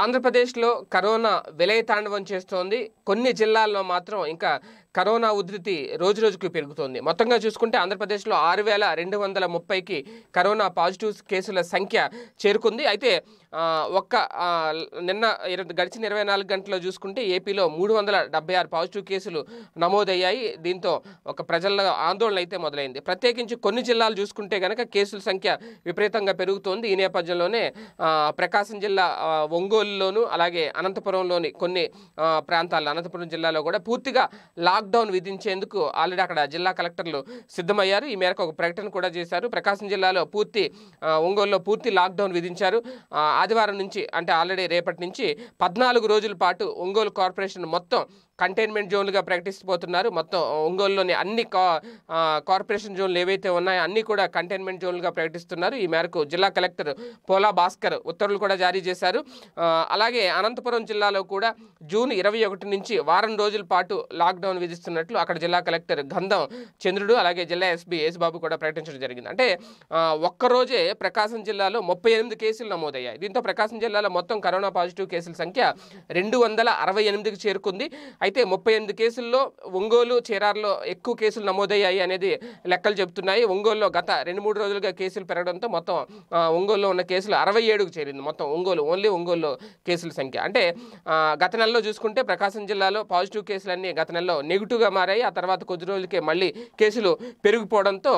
ఆంధ్రప్రదేశ్లో కరోనా విలయతాండవం చేస్తోంది కొన్ని జిల్లాల్లో మాత్రం ఇంకా కరోనా ఉధృతి రోజు రోజుకు పెరుగుతోంది మొత్తంగా చూసుకుంటే ఆంధ్రప్రదేశ్లో ఆరు వేల రెండు వందల ముప్పైకి కరోనా పాజిటివ్ కేసుల సంఖ్య చేరుకుంది అయితే ఒక్క నిన్న గడిచిన ఇరవై నాలుగు గంటల్లో చూసుకుంటే ఏపీలో మూడు వందల డెబ్బై ఆరు పాజిటివ్ కేసులు నమోదయ్యాయి దీంతో ఒక ప్రజల్లో ఆందోళన అయితే మొదలైంది ప్రత్యేకించి కొన్ని జిల్లాలు చూసుకుంటే కనుక కేసుల సంఖ్య విపరీతంగా పెరుగుతోంది ఈ నేపథ్యంలోనే ప్రకాశం జిల్లా ఒంగోలులోను అలాగే అనంతపురంలోని కొన్ని ప్రాంతాల్లో అనంతపురం జిల్లాలో కూడా పూర్తిగా లాక్ లాక్డౌన్ విధించేందుకు ఆల్రెడీ అక్కడ జిల్లా కలెక్టర్లు సిద్ధమయ్యారు ఈ మేరకు ఒక ప్రకటన కూడా చేశారు ప్రకాశం జిల్లాలో పూర్తి ఒంగోలులో పూర్తి లాక్డౌన్ విధించారు ఆదివారం నుంచి అంటే ఆల్రెడీ రేపటి నుంచి పద్నాలుగు రోజుల పాటు ఒంగోలు కార్పొరేషన్ మొత్తం కంటైన్మెంట్ జోన్లుగా ప్రకటిస్తుపోతున్నారు మొత్తం ఒంగోలులోని అన్ని కార్పొరేషన్ జోన్లు ఏవైతే ఉన్నాయో అన్నీ కూడా కంటైన్మెంట్ జోన్లుగా ప్రకటిస్తున్నారు ఈ మేరకు జిల్లా కలెక్టర్ పోలా భాస్కర్ ఉత్తర్వులు కూడా జారీ చేశారు అలాగే అనంతపురం జిల్లాలో కూడా జూన్ ఇరవై ఒకటి నుంచి వారం రోజుల పాటు లాక్డౌన్ విధిస్తున్నట్లు అక్కడ జిల్లా కలెక్టర్ గంధం చంద్రుడు అలాగే జిల్లా ఎస్పీ యేసుబాబు కూడా ప్రకటించడం జరిగింది అంటే ఒక్కరోజే ప్రకాశం జిల్లాలో ముప్పై ఎనిమిది కేసులు నమోదయ్యాయి దీంతో ప్రకాశం జిల్లాలో మొత్తం కరోనా పాజిటివ్ కేసుల సంఖ్య రెండు వందల అరవై ఎనిమిదికి చేరుకుంది అయితే ముప్పై ఎనిమిది కేసుల్లో ఒంగోలు చీరాల్లో ఎక్కువ కేసులు నమోదయ్యాయి అనేది లెక్కలు చెబుతున్నాయి ఒంగోలులో గత రెండు మూడు రోజులుగా కేసులు పెరగడంతో మొత్తం ఒంగోలులో ఉన్న కేసులు అరవై ఏడుకు చేరింది మొత్తం ఒంగోలు ఓన్లీ ఒంగోలులో కేసుల సంఖ్య అంటే గత నెలలో చూసుకుంటే ప్రకాశం జిల్లాలో పాజిటివ్ కేసులన్నీ గత నెలలో నెగిటివ్గా మారాయి ఆ తర్వాత కొద్ది రోజులకే మళ్ళీ కేసులు పెరిగిపోవడంతో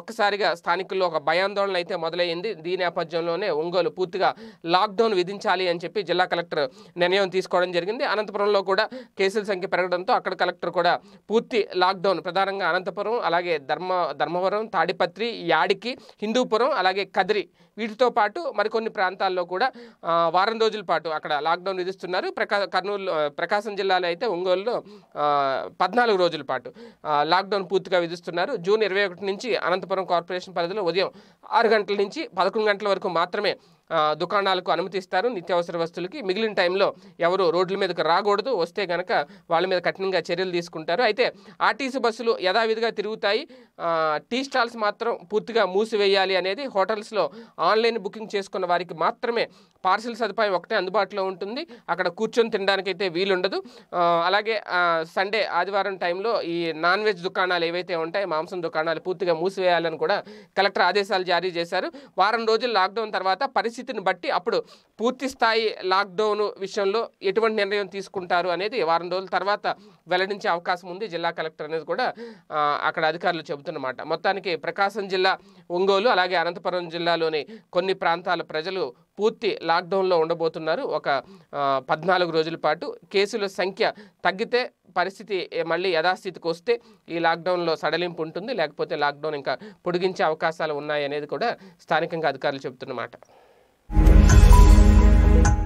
ఒక్కసారిగా స్థానికుల్లో ఒక భయాందోళన అయితే మొదలైంది దీని నేపథ్యంలోనే ఒంగోలు పూర్తిగా లాక్డౌన్ విధించాలి అని చెప్పి జిల్లా కలెక్టర్ నిర్ణయం తీసుకోవడం జరిగింది అనంతపురంలో కూడా కేసు కేసుల సంఖ్య పెరగడంతో అక్కడ కలెక్టర్ కూడా పూర్తి లాక్డౌన్ ప్రధానంగా అనంతపురం అలాగే ధర్మ ధర్మవరం తాడిపత్రి యాడికి హిందూపురం అలాగే కదిరి వీటితో పాటు మరికొన్ని ప్రాంతాల్లో కూడా వారం రోజుల పాటు అక్కడ లాక్డౌన్ విధిస్తున్నారు ప్రకా కర్నూలు ప్రకాశం జిల్లాలో అయితే ఒంగోలులో పద్నాలుగు రోజుల పాటు లాక్డౌన్ పూర్తిగా విధిస్తున్నారు జూన్ ఇరవై ఒకటి నుంచి అనంతపురం కార్పొరేషన్ పరిధిలో ఉదయం ఆరు గంటల నుంచి పదకొండు గంటల వరకు మాత్రమే దుకాణాలకు అనుమతిస్తారు నిత్యావసర వస్తువులకి మిగిలిన టైంలో ఎవరు రోడ్ల మీదకు రాకూడదు వస్తే కనుక వాళ్ళ మీద కఠినంగా చర్యలు తీసుకుంటారు అయితే ఆర్టీసీ బస్సులు యథావిధిగా తిరుగుతాయి టీ స్టాల్స్ మాత్రం పూర్తిగా మూసివేయాలి అనేది హోటల్స్లో ఆన్లైన్ బుకింగ్ చేసుకున్న వారికి మాత్రమే పార్సిల్ సదుపాయం ఒకటే అందుబాటులో ఉంటుంది అక్కడ కూర్చొని తినడానికి అయితే వీలుండదు అలాగే సండే ఆదివారం టైంలో ఈ నాన్ వెజ్ దుకాణాలు ఏవైతే ఉంటాయో మాంసం దుకాణాలు పూర్తిగా మూసివేయాలని కూడా కలెక్టర్ ఆదేశాలు జారీ చేశారు వారం రోజులు లాక్డౌన్ తర్వాత పరిస్థితి పరిస్థితిని బట్టి అప్పుడు పూర్తి స్థాయి లాక్డౌన్ విషయంలో ఎటువంటి నిర్ణయం తీసుకుంటారు అనేది వారం రోజుల తర్వాత వెల్లడించే అవకాశం ఉంది జిల్లా కలెక్టర్ అనేది కూడా అక్కడ అధికారులు చెబుతున్నమాట మొత్తానికి ప్రకాశం జిల్లా ఒంగోలు అలాగే అనంతపురం జిల్లాలోని కొన్ని ప్రాంతాల ప్రజలు పూర్తి లాక్డౌన్లో ఉండబోతున్నారు ఒక పద్నాలుగు రోజుల పాటు కేసుల సంఖ్య తగ్గితే పరిస్థితి మళ్ళీ యథాస్థితికి వస్తే ఈ లాక్డౌన్లో సడలింపు ఉంటుంది లేకపోతే లాక్డౌన్ ఇంకా పొడిగించే అవకాశాలు ఉన్నాయి అనేది కూడా స్థానికంగా అధికారులు చెబుతున్నమాట